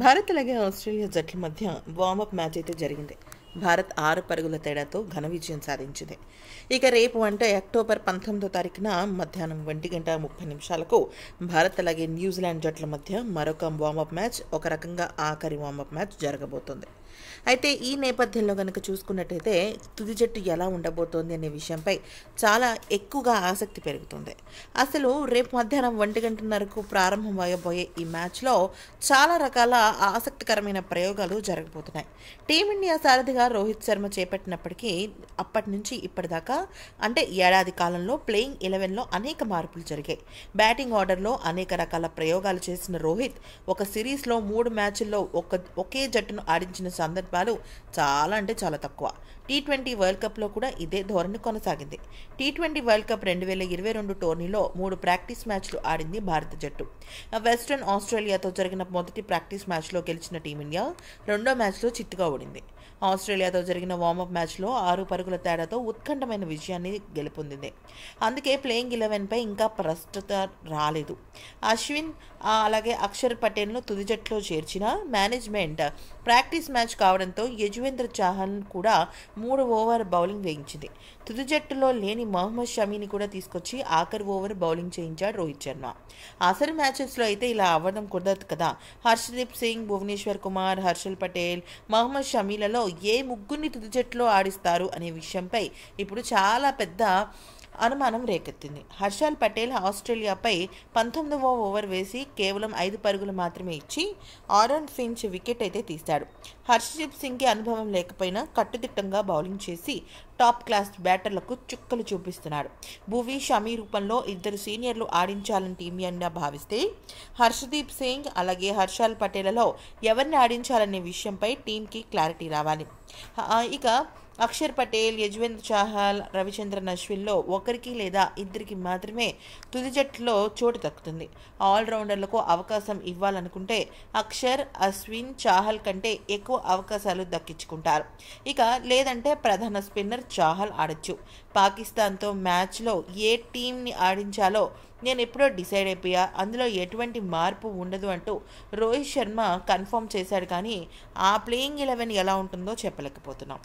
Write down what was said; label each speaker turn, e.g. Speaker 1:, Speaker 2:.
Speaker 1: భారత్ అలాగే ఆస్ట్రేలియా జట్ల మధ్య వార్మప్ మ్యాచ్ అయితే జరిగింది భారత్ ఆరు పరుగుల తేడాతో ఘన విజయం సాధించింది ఇక రేపు అంటే అక్టోబర్ పంతొమ్మిదో తారీఖున మధ్యాహ్నం ఒంటి గంట ముప్పై నిమిషాలకు భారత్ అలాగే న్యూజిలాండ్ జట్ల మధ్య మరొక వార్మప్ మ్యాచ్ ఒక రకంగా ఆఖరి వార్మప్ మ్యాచ్ జరగబోతుంది అయితే ఈ నేపథ్యంలో కనుక చూసుకున్నట్టయితే తుది జట్టు ఎలా ఉండబోతోంది అనే విషయంపై చాలా ఎక్కువగా ఆసక్తి పెరుగుతుంది అసలు రేపు మధ్యాహ్నం ఒంటి గంటన్నరకు అయ్యబోయే ఈ మ్యాచ్లో చాలా రకాల ఆసక్తికరమైన ప్రయోగాలు జరగబోతున్నాయి టీమిండియా సారథిగా కోచ్గా రోహిత్ శర్మ చేపట్టినప్పటికీ అప్పటి నుంచి ఇప్పటిదాకా అంటే ఏడాది కాలంలో ప్లేయింగ్ ఎలెవెన్లో అనేక మార్పులు జరిగాయి బ్యాటింగ్ ఆర్డర్లో అనేక రకాల ప్రయోగాలు చేసిన రోహిత్ ఒక సిరీస్లో మూడు మ్యాచ్ల్లో ఒక ఒకే జట్టును ఆడించిన సందర్భాలు చాలా అంటే చాలా తక్కువ టీ ట్వంటీ వరల్డ్ కప్లో కూడా ఇదే ధోరణి కొనసాగింది టీ ట్వంటీ వరల్డ్ కప్ రెండు వేల ఇరవై రెండు టోర్నీలో మూడు ప్రాక్టీస్ మ్యాచ్లు ఆడింది భారత జట్టు వెస్ట్రన్ ఆస్ట్రేలియాతో జరిగిన మొదటి ప్రాక్టీస్ మ్యాచ్లో గెలిచిన టీమిండియా రెండో మ్యాచ్లో చిత్తుగా ఓడింది ఆస్ట్రేలియాతో జరిగిన వార్మప్ మ్యాచ్లో ఆరు పరుగుల తేడాతో ఉత్కంఠమైన విజయాన్ని గెలుపొందింది అందుకే ప్లేయింగ్ ఇలెవెన్పై ఇంకా ప్రస్తుత రాలేదు అశ్విన్ అలాగే అక్షర్ పటేల్ను తుది జట్లో చేర్చిన మేనేజ్మెంట్ ప్రాక్టీస్ మ్యాచ్ కావడంతో యజువేంద్ర చాహల్ కూడా మూడు ఓవర్ బౌలింగ్ వేయించింది తుది జట్టులో లేని మహమ్మద్ షమీని కూడా తీసుకొచ్చి ఆఖరి ఓవర్ బౌలింగ్ చేయించాడు రోహిత్ శర్మ అసలు మ్యాచెస్లో అయితే ఇలా అవ్వడం కుదరదు కదా హర్షదీప్ సింగ్ భువనేశ్వర్ కుమార్ హర్షల్ పటేల్ మహమ్మద్ షమీల నెలలో ఏ ముగ్గురిని తుది జట్టులో ఆడిస్తారు అనే విషయంపై ఇప్పుడు చాలా పెద్ద అనుమానం రేకెత్తింది హర్షాల్ పటేల్ ఆస్ట్రేలియాపై పంతొమ్మిదవ ఓవర్ వేసి కేవలం ఐదు పరుగులు మాత్రమే ఇచ్చి ఆరన్ ఫించ్ వికెట్ అయితే తీశాడు హర్షదీప్ సింగ్కి అనుభవం లేకపోయినా కట్టుదిట్టంగా బౌలింగ్ చేసి టాప్ క్లాస్ బ్యాటర్లకు చుక్కలు చూపిస్తున్నాడు భువి షమీ రూపంలో ఇద్దరు సీనియర్లు ఆడించాలని టీమియన్గా భావిస్తే హర్షదీప్ సింగ్ అలాగే హర్షాల్ పటేలలో ఎవరిని ఆడించాలనే విషయంపై టీంకి క్లారిటీ రావాలి ఇక అక్షర్ పటేల్ యజ్వేంద్ర చాహల్ రవిచంద్రన్ అశ్విన్లో ఒకరికి లేదా ఇద్దరికి మాత్రమే తుది జట్టులో చోటు దక్కుతుంది ఆల్రౌండర్లకు అవకాశం ఇవ్వాలనుకుంటే అక్షర్ అశ్విన్ చాహల్ కంటే ఎక్కువ అవకాశాలు దక్కించుకుంటారు ఇక లేదంటే ప్రధాన స్పిన్నర్ చాహల్ ఆడచ్చు పాకిస్తాన్తో మ్యాచ్లో ఏ టీంని ఆడించాలో నేను ఎప్పుడో డిసైడ్ అయిపోయా అందులో ఎటువంటి మార్పు ఉండదు అంటూ రోహిత్ శర్మ కన్ఫర్మ్ చేశాడు కానీ ఆ ప్లేయింగ్ ఎలెవెన్ ఎలా ఉంటుందో చెప్పలేకపోతున్నాం